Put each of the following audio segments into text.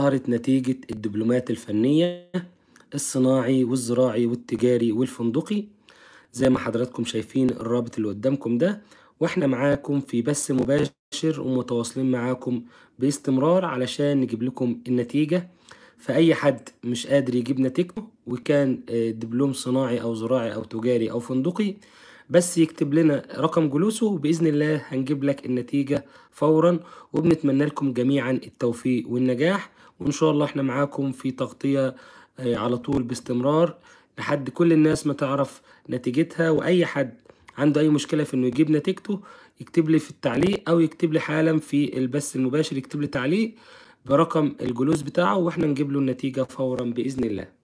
ظهرت نتيجة الدبلومات الفنية الصناعي والزراعي والتجاري والفندقي زي ما حضراتكم شايفين الرابط اللي قدامكم ده واحنا معاكم في بث مباشر ومتواصلين معاكم باستمرار علشان نجيب لكم النتيجة فأي حد مش قادر يجيب نتيجته وكان آه، دبلوم صناعي أو زراعي أو تجاري أو فندقي بس يكتب لنا رقم جلوسه وباذن الله هنجيب لك النتيجه فورا وبنتمنى لكم جميعا التوفيق والنجاح وان شاء الله احنا معاكم في تغطيه آه، على طول باستمرار لحد كل الناس ما تعرف نتيجتها واي حد عنده اي مشكله في انه يجيب نتيجته يكتب لي في التعليق او يكتب لي حالا في البث المباشر يكتب لي تعليق برقم الجلوس بتاعه واحنا نجيب له النتيجه فورا باذن الله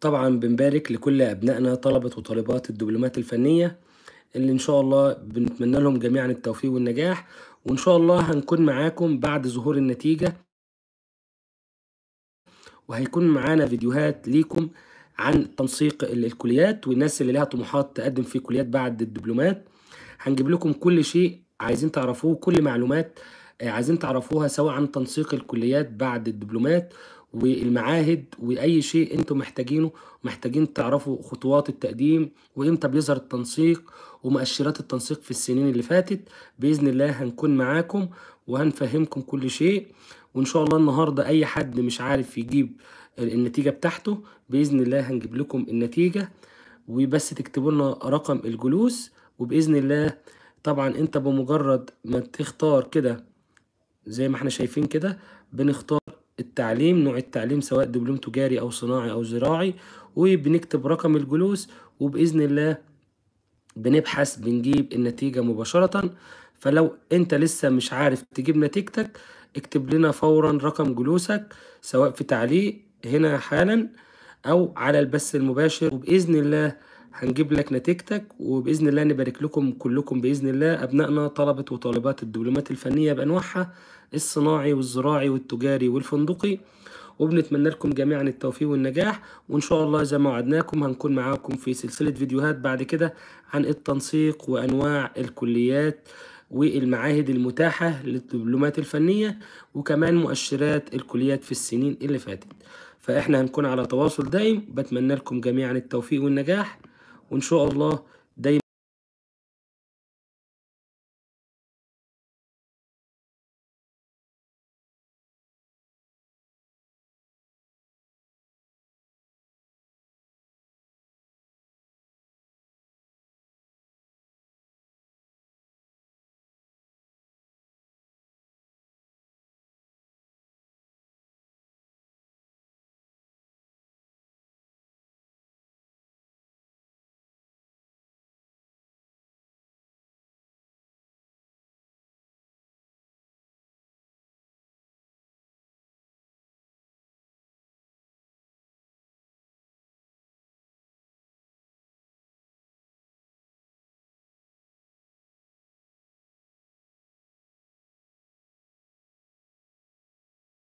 طبعا بنبارك لكل أبنائنا طلبة وطالبات الدبلومات الفنية اللي إن شاء الله بنتمنى لهم جميعا التوفيق والنجاح وإن شاء الله هنكون معاكم بعد ظهور النتيجة وهيكون معانا فيديوهات ليكم عن تنسيق الكليات والناس اللي لها طموحات تقدم في كليات بعد الدبلومات هنجيب لكم كل شيء عايزين تعرفوه كل معلومات آه، عايزين تعرفوها سواء عن تنسيق الكليات بعد الدبلومات والمعاهد واي شيء انتم محتاجينه محتاجين تعرفوا خطوات التقديم وامتى بيظهر التنسيق ومؤشرات التنسيق في السنين اللي فاتت باذن الله هنكون معاكم وهنفهمكم كل شيء وان شاء الله النهارده اي حد مش عارف يجيب النتيجه بتاعته باذن الله هنجيب لكم النتيجه وبس تكتبوا لنا رقم الجلوس وباذن الله طبعا انت بمجرد ما تختار كده زي ما احنا شايفين كده بنختار التعليم نوع التعليم سواء دبلوم تجاري أو صناعي أو زراعي وبنكتب رقم الجلوس وبإذن الله بنبحث بنجيب النتيجة مباشرة فلو أنت لسه مش عارف تجيب نتيجتك اكتب لنا فورا رقم جلوسك سواء في تعليق هنا حالا أو على البث المباشر وبإذن الله هنجيب لك نتيجتك وباذن الله نبارك لكم كلكم باذن الله ابنائنا طلبه وطالبات الدبلومات الفنيه بانواعها الصناعي والزراعي والتجاري والفندقي وبنتمنى لكم جميعا التوفيق والنجاح وان شاء الله زي ما وعدناكم هنكون معاكم في سلسله فيديوهات بعد كده عن التنسيق وانواع الكليات والمعاهد المتاحة للدبلومات الفنية وكمان مؤشرات الكليات في السنين اللي فاتت فإحنا هنكون على تواصل دائم بتمنى لكم جميعا التوفيق والنجاح وإن شاء الله دايما